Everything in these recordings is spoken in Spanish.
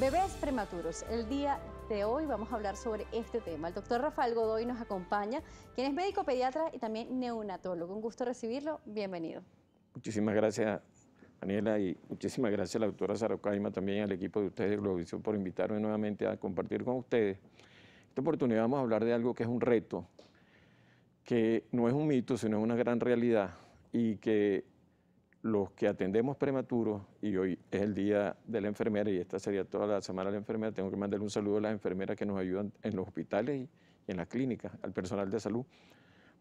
Bebés prematuros. El día de hoy vamos a hablar sobre este tema. El doctor Rafael Godoy nos acompaña, quien es médico pediatra y también neonatólogo. Un gusto recibirlo. Bienvenido. Muchísimas gracias, Daniela, y muchísimas gracias a la doctora Sarocaima, también al equipo de ustedes de Globovisión por invitarme nuevamente a compartir con ustedes. Esta oportunidad vamos a hablar de algo que es un reto, que no es un mito, sino una gran realidad y que los que atendemos prematuros, y hoy es el día de la enfermera y esta sería toda la semana de la enfermera, tengo que mandarle un saludo a las enfermeras que nos ayudan en los hospitales y en las clínicas, al personal de salud,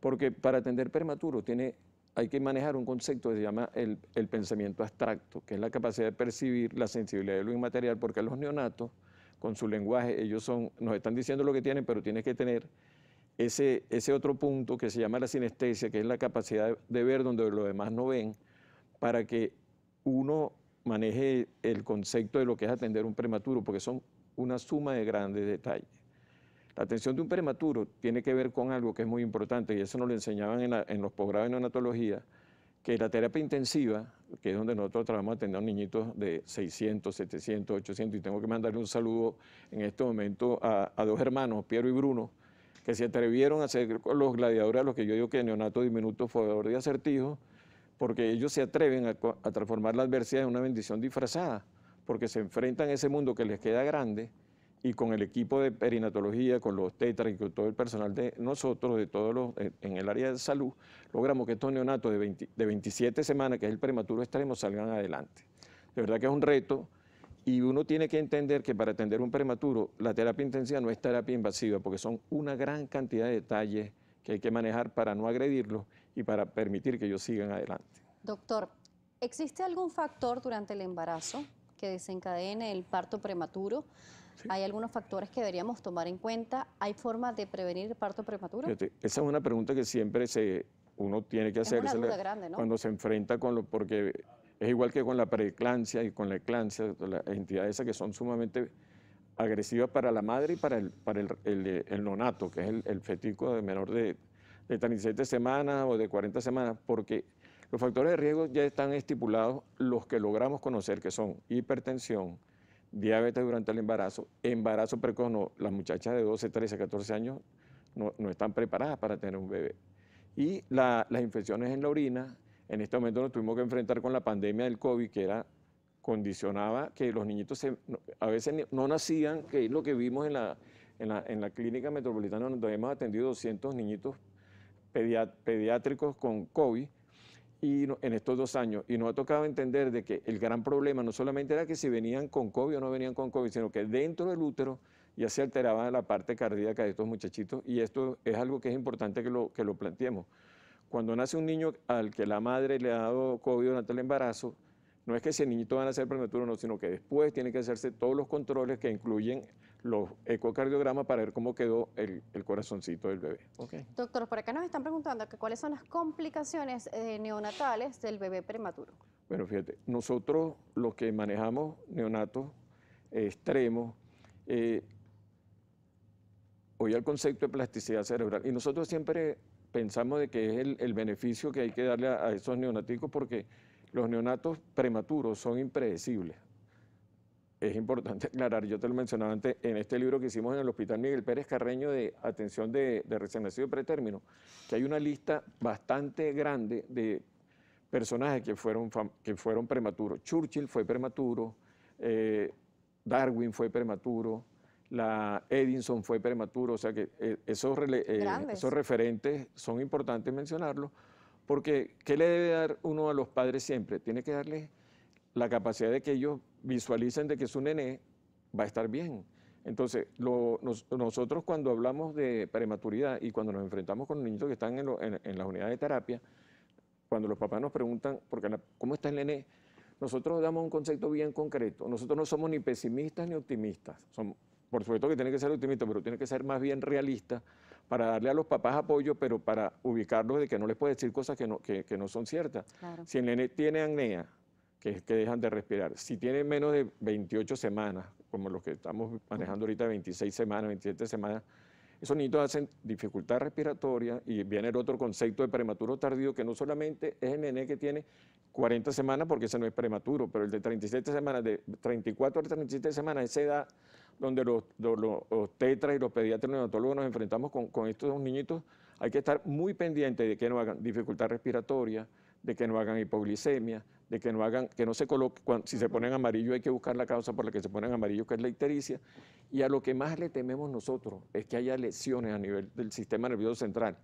porque para atender prematuro tiene, hay que manejar un concepto que se llama el, pensamiento abstracto, que es la capacidad de percibir la sensibilidad de lo inmaterial, porque los neonatos, con su lenguaje, ellos son, nos están diciendo lo que tienen, pero tienes que tener ese, otro punto que se llama la sinestesia, que es la capacidad de ver donde los demás no ven, para que uno maneje el concepto de lo que es atender un prematuro, porque son una suma de grandes detalles. La atención de un prematuro tiene que ver con algo que es muy importante, y eso nos lo enseñaban en, los posgrados de neonatología, que la terapia intensiva, que es donde nosotros trabajamos atender a niñitos de 600, 700, 800, y tengo que mandarle un saludo en este momento a, dos hermanos, Piero y Bruno, que se atrevieron a ser los gladiadores a los que yo digo que neonato diminuto fue de acertijo, porque ellos se atreven a, transformar la adversidad en una bendición disfrazada, porque se enfrentan a ese mundo que les queda grande y con el equipo de perinatología, con los tetras y con todo el personal de nosotros, de todos los, eh, en el área de salud, logramos que estos neonatos de, de 27 semanas, que es el prematuro extremo, salgan adelante. De verdad que es un reto y uno tiene que entender que para atender un prematuro, la terapia intensiva no es terapia invasiva, porque son una gran cantidad de detalles que hay que manejar para no agredirlos y para permitir que ellos sigan adelante. Doctor, ¿existe algún factor durante el embarazo que desencadene el parto prematuro? ¿Hay algunos factores que deberíamos tomar en cuenta? ¿Hay formas de prevenir el parto prematuro? esa es una pregunta que siempre se, uno tiene que hacer cuando se enfrenta con lo... porque es igual que con la preeclancia y con la eclancia, las entidades esas que son sumamente agresivas para la madre y para el, para el, nonato, que es el, el fetico de menor de de 37 semanas o de 40 semanas, porque los factores de riesgo ya están estipulados, los que logramos conocer, que son hipertensión, diabetes durante el embarazo, embarazo precoz, no, las muchachas de 12, 13, 14 años no, están preparadas para tener un bebé. Y las infecciones en la orina, en este momento nos tuvimos que enfrentar con la pandemia del COVID, que era condicionaba que los niñitos a veces no nacían, que es lo que vimos en la, en la, en la clínica metropolitana donde hemos atendido 200 niñitos pediátricos con COVID y en estos dos años. Y nos ha tocado entender de que el gran problema no solamente era que si venían con COVID o no venían con COVID, sino que dentro del útero ya se alteraba la parte cardíaca de estos muchachitos. Y esto es algo que es importante que lo, que lo planteemos. Cuando nace un niño al que la madre le ha dado COVID durante el embarazo, no es que ese niñito va a ser prematuro, no, sino que después tiene que hacerse todos los controles que incluyen los ecocardiogramas para ver cómo quedó el, corazoncito del bebé. Doctor, por acá nos están preguntando cuáles son las complicaciones eh, neonatales del bebé prematuro. Bueno, fíjate, nosotros los que manejamos neonatos eh, extremos, eh, oye el concepto de plasticidad cerebral y nosotros siempre pensamos de que es el, beneficio que hay que darle a, esos neonáticos porque los neonatos prematuros son impredecibles es importante aclarar, yo te lo mencionaba antes, en este libro que hicimos en el Hospital Miguel Pérez Carreño de atención de, recién nacido y pretérmino, que hay una lista bastante grande de personajes que fueron, que fueron prematuros. Churchill fue prematuro, eh, Darwin fue prematuro, la Edison fue prematuro, o sea que eh, esos, eh, esos referentes son importantes mencionarlos, porque ¿qué le debe dar uno a los padres siempre? Tiene que darles la capacidad de que ellos visualicen de que su nene va a estar bien. Entonces, nosotros cuando hablamos de prematuridad y cuando nos enfrentamos con niños que están en, las unidades de terapia, cuando los papás nos preguntan, porque ¿cómo está el nene? Nosotros damos un concepto bien concreto. Nosotros no somos ni pesimistas ni optimistas. son por supuesto que tiene que ser optimista, pero tiene que ser más bien realista para darle a los papás apoyo, pero para ubicarlos de que no les puede decir cosas que no, que, no son ciertas. Si el nene tiene acnea, que, que dejan de respirar. Si tienen menos de 28 semanas, como los que estamos manejando ahorita, 26 semanas, 27 semanas, esos niños hacen dificultad respiratoria y viene el otro concepto de prematuro tardío, que no solamente es el nené que tiene 40 semanas, porque ese no es prematuro, pero el de 37 semanas, de 34 a 37 semanas, esa edad donde los, los, los tetras y los pediatras neonatólogos nos enfrentamos con, con estos dos niñitos, hay que estar muy pendiente de que no hagan dificultad respiratoria, de que no hagan hipoglicemia, de que no hagan, que no se coloque, si se ponen amarillo hay que buscar la causa por la que se ponen amarillo, que es la ictericia, y a lo que más le tememos nosotros es que haya lesiones a nivel del sistema nervioso central,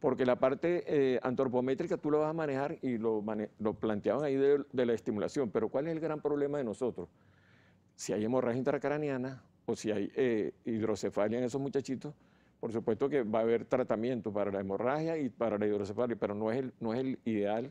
porque la parte eh, antropométrica tú la vas a manejar y lo, lo planteaban ahí de, la estimulación, pero ¿cuál es el gran problema de nosotros? Si hay hemorragia intracraniana o si hay eh, hidrocefalia en esos muchachitos, por supuesto que va a haber tratamiento para la hemorragia y para la hidrocefalia, pero no es el, no es el ideal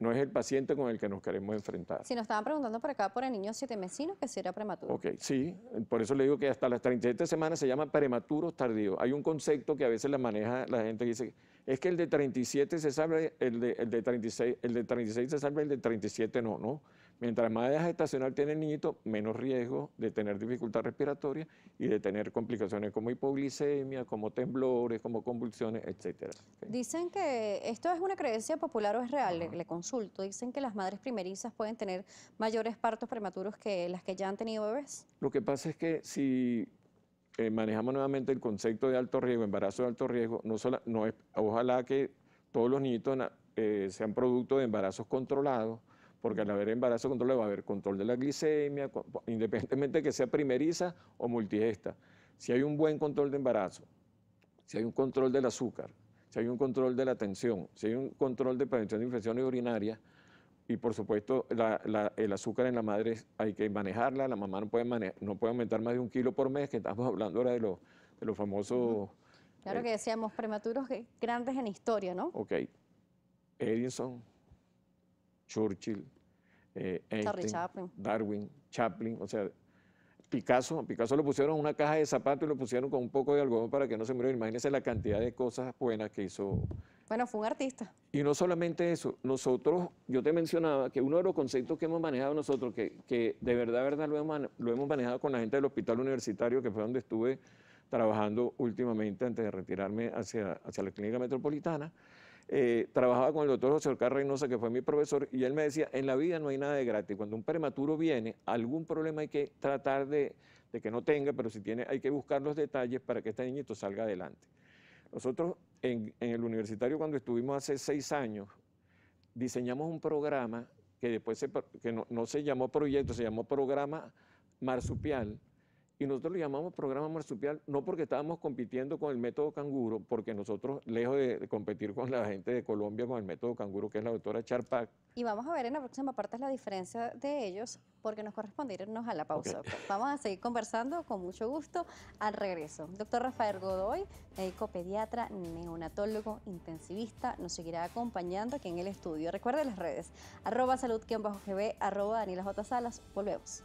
no es el paciente con el que nos queremos enfrentar. Si nos estaban preguntando por acá por el niño siete mesinos, que si era prematuro. Ok, sí, por eso le digo que hasta las 37 semanas se llama prematuros tardíos. Hay un concepto que a veces la maneja la gente dice, es que el de 37 se salva, el de, 36, el de 36 se salva, el de 37 no, ¿no? Mientras más edad gestacional tiene el niñito, menos riesgo de tener dificultad respiratoria y de tener complicaciones como hipoglicemia, como temblores, como convulsiones, etc. Dicen que esto es una creencia popular o es real, le, consulto. Dicen que las madres primerizas pueden tener mayores partos prematuros que las que ya han tenido bebés. Lo que pasa es que si eh, manejamos nuevamente el concepto de alto riesgo, embarazo de alto riesgo, no, no es, ojalá que todos los niñitos eh, sean producto de embarazos controlados porque al haber embarazo controlado va a haber control de la glicemia, independientemente de que sea primeriza o multigesta. Si hay un buen control de embarazo, si hay un control del azúcar, si hay un control de la tensión, si hay un control de prevención de infecciones urinarias, y por supuesto el azúcar en la madre hay que manejarla, la mamá no puede, aumentar más de un kilo por mes, que estamos hablando ahora de, los famosos... Claro eh, que decíamos prematuros eh, grandes en historia, ¿no? Ok. Edison, Churchill, eh, Darwin, Chaplin, o sea, Picasso, Picasso lo pusieron en una caja de zapatos y lo pusieron con un poco de algodón para que no se muriera. Imagínense la cantidad de cosas buenas que hizo. Bueno, fue un artista. Y no solamente eso, nosotros, yo te mencionaba que uno de los conceptos que hemos manejado nosotros, que, que de verdad, verdad lo hemos, lo hemos manejado con la gente del hospital universitario, que fue donde estuve trabajando últimamente antes de retirarme hacia, hacia la clínica metropolitana, eh, trabajaba con el doctor José Orcar Reynosa, que fue mi profesor, y él me decía, en la vida no hay nada de gratis. Cuando un prematuro viene, algún problema hay que tratar de, que no tenga, pero si tiene, hay que buscar los detalles para que este niñito salga adelante. Nosotros en, el universitario, cuando estuvimos hace seis años, diseñamos un programa que después que no se llamó proyecto, se llamó programa marsupial, y nosotros lo llamamos programa marsupial, no porque estábamos compitiendo con el método canguro, porque nosotros, lejos de competir con la gente de Colombia con el método canguro, que es la doctora Charpac. Y vamos a ver en la próxima parte la diferencia de ellos, porque nos corresponde irnos a la pausa. Vamos a seguir conversando con mucho gusto al regreso. Doctor Rafael Godoy, médico pediatra, neonatólogo, intensivista, nos seguirá acompañando aquí en el estudio. Recuerde las redes, arroba salud-gb, arroba Volvemos.